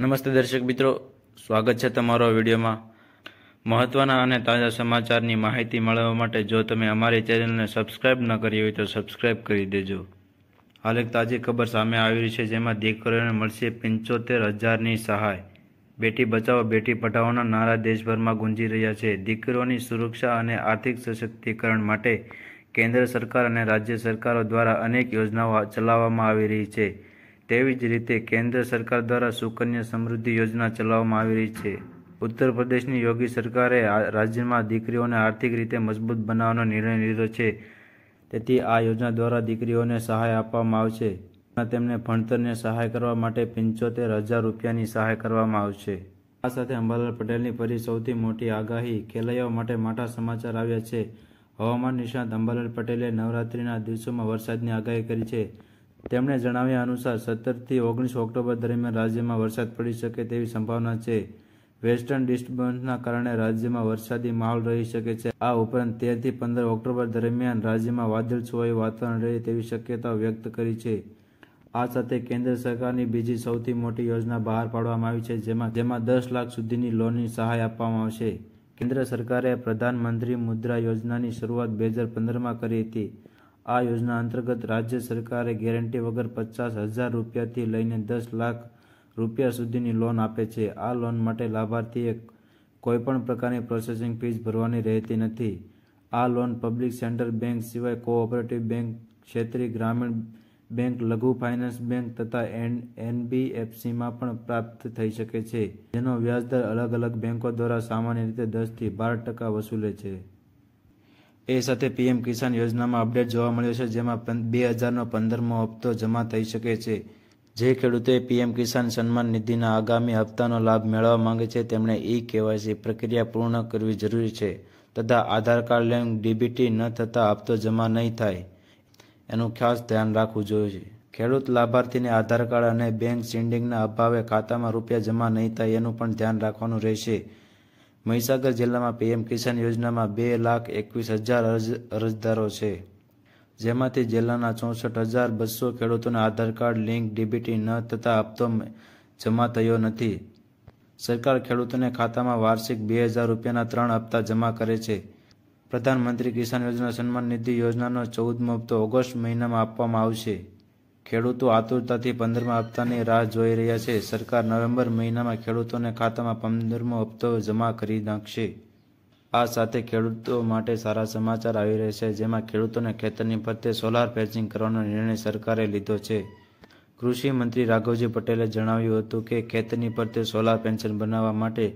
નમસ્તે દર્શક મિત્રો સ્વાગત છે તમારો વિડીયોમાં મહત્વના અને તાજા સમાચારની માહિતી મેળવવા માટે જો તમે અમારી ચેનલને સબસ્ક્રાઇબ ન કરી હોય તો સબસ્ક્રાઇબ કરી દેજો હાલ એક તાજી ખબર સામે આવી રહી છે જેમાં દીકરીઓને મળશે પંચોતેર હજારની સહાય બેટી બચાવો બેટી પઢાવોના નારા દેશભરમાં ગુંજી રહ્યા છે દીકરીઓની સુરક્ષા અને આર્થિક સશક્તિકરણ માટે કેન્દ્ર સરકાર અને રાજ્ય સરકારો દ્વારા અનેક યોજનાઓ ચલાવવામાં આવી રહી છે તેવી જ રીતે કેન્દ્ર સરકાર દ્વારા સુકન્યા સમૃદ્ધિ યોજના ચલાવવામાં આવી રહી છે ઉત્તર પ્રદેશની યોગી સરકારે રાજ્યમાં દીકરીઓને આર્થિક રીતે મજબૂત બનાવવાનો નિર્ણય લીધો છે તેથી આ યોજના દ્વારા દીકરીઓને સહાય આપવામાં આવશે તેમને ભણતરને સહાય કરવા માટે પંચોતેર હજાર રૂપિયાની સહાય કરવામાં આવશે આ સાથે અંબાલાલ પટેલની ફરી સૌથી મોટી આગાહી ખેલૈયાઓ માટે મોટા સમાચાર આવ્યા છે હવામાન નિષ્ણાત અંબાલાલ પટેલે નવરાત્રિના દિવસોમાં વરસાદની આગાહી કરી છે તેમણે જણાવ્યા અનુસાર સત્તરથી ઓગણીસ ઓક્ટોબર દરમિયાન રાજ્યમાં વરસાદ પડી શકે તેવી સંભાવના છે વેસ્ટર્ન ડિસ્ટર્બન્સના કારણે રાજ્યમાં વરસાદી માહોલ રહી શકે છે આ ઉપરાંત તેરથી પંદર ઓક્ટોબર દરમિયાન રાજ્યમાં વાદળછવાયું વાતાવરણ રહે તેવી શક્યતા વ્યક્ત કરી છે આ સાથે કેન્દ્ર સરકારની બીજી સૌથી મોટી યોજના બહાર પાડવામાં આવી છે જેમાં જેમાં દસ લાખ સુધીની લોનની સહાય આપવામાં આવશે કેન્દ્ર સરકારે પ્રધાનમંત્રી મુદ્રા યોજનાની શરૂઆત બે હજાર પંદરમાં કરી હતી આ યોજના અંતર્ગત રાજ્ય સરકારે ગેરંટી વગર પચાસ હજાર રૂપિયાથી લઈને દસ લાખ રૂપિયા સુધીની લોન આપે છે આ લોન માટે લાભાર્થીએ કોઈપણ પ્રકારની પ્રોસેસિંગ ફીસ ભરવાની રહેતી નથી આ લોન પબ્લિક સેન્ટર બેંક સિવાય કોઓપરેટિવ બેંક ક્ષેત્રીય ગ્રામીણ બેંક લઘુ ફાઇનાન્સ બેંક તથા એન એનબીએફસીમાં પણ પ્રાપ્ત થઈ શકે છે જેનો વ્યાજદર અલગ અલગ બેંકો દ્વારા સામાન્ય રીતે દસથી બાર ટકા વસૂલે છે એ સાથે પીએમ કિસાન યોજનામાં અપડેટ જોવા મળ્યો છે જેમાં બે હજારનો પંદરમો હપ્તો જમા થઈ શકે છે જે ખેડૂતે પીએમ કિસાન સન્માન નિધિના આગામી હપ્તાનો લાભ મેળવવા માંગે છે તેમણે ઈ કેવાયસી પ્રક્રિયા પૂર્ણ કરવી જરૂરી છે તથા આધાર કાર્ડ લિંક ડીબીટી ન થતાં હપ્તો જમા નહીં થાય એનું ખાસ ધ્યાન રાખવું જોઈએ ખેડૂત લાભાર્થીને આધાર કાર્ડ અને બેંક સિન્ડિંગના અભાવે ખાતામાં રૂપિયા જમા નહીં થાય એનું પણ ધ્યાન રાખવાનું રહેશે મહીસાગર જિલ્લામાં પીએમ કિસાન યોજનામાં બે લાખ એકવીસ હજાર અરજ અરજદારો છે જેમાંથી જિલ્લાના ચોસઠ હજાર બસો ખેડૂતોને આધાર કાર્ડ લિંક ડીબીટી ન થતાં હપ્તો જમા થયો નથી સરકાર ખેડૂતોને ખાતામાં વાર્ષિક બે હજાર રૂપિયાના ત્રણ હપ્તા જમા કરે છે પ્રધાનમંત્રી કિસાન યોજના સન્માન નિધિ યોજનાનો ચૌદમો હપ્તો ઓગસ્ટ મહિનામાં આપવામાં આવશે ખેડૂતો આતુરતાથી પંદરમા હપ્તાની રાહ જોઈ રહ્યા છે સરકાર નવેમ્બર મહિનામાં ખેડૂતોને ખાતામાં પંદરમો હપ્તો જમા કરી નાખશે આ સાથે ખેડૂતો માટે સારા સમાચાર આવી રહ્યા છે જેમાં ખેડૂતોને ખેતરની ફરતે સોલાર ફેન્સિંગ કરવાનો નિર્ણય સરકારે લીધો છે કૃષિ મંત્રી રાઘવજી પટેલે જણાવ્યું હતું કે ખેતરની ફરતે સોલાર પેન્શન બનાવવા માટે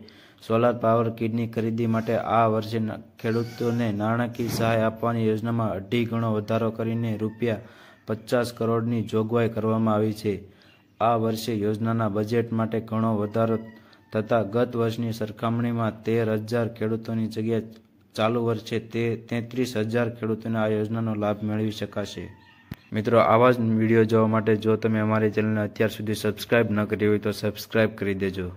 સોલાર પાવર કિડની ખરીદી માટે આ વર્ષે ખેડૂતોને નાણાકીય સહાય આપવાની યોજનામાં અઢી ગણો વધારો કરીને રૂપિયા પચાસ કરોડની જોગવાઈ કરવામાં આવી છે આ વર્ષે યોજનાના બજેટ માટે ઘણો વધારો થતાં ગત વર્ષની સરખામણીમાં તેર હજાર ખેડૂતોની જગ્યાએ ચાલુ વર્ષે તે તેત્રીસ હજાર ખેડૂતોને આ યોજનાનો લાભ મેળવી શકાશે મિત્રો આવા જ વિડીયો જોવા માટે જો તમે અમારી ચેનલને અત્યાર સુધી સબસ્ક્રાઇબ ન કરી હોય તો સબસ્ક્રાઈબ કરી દેજો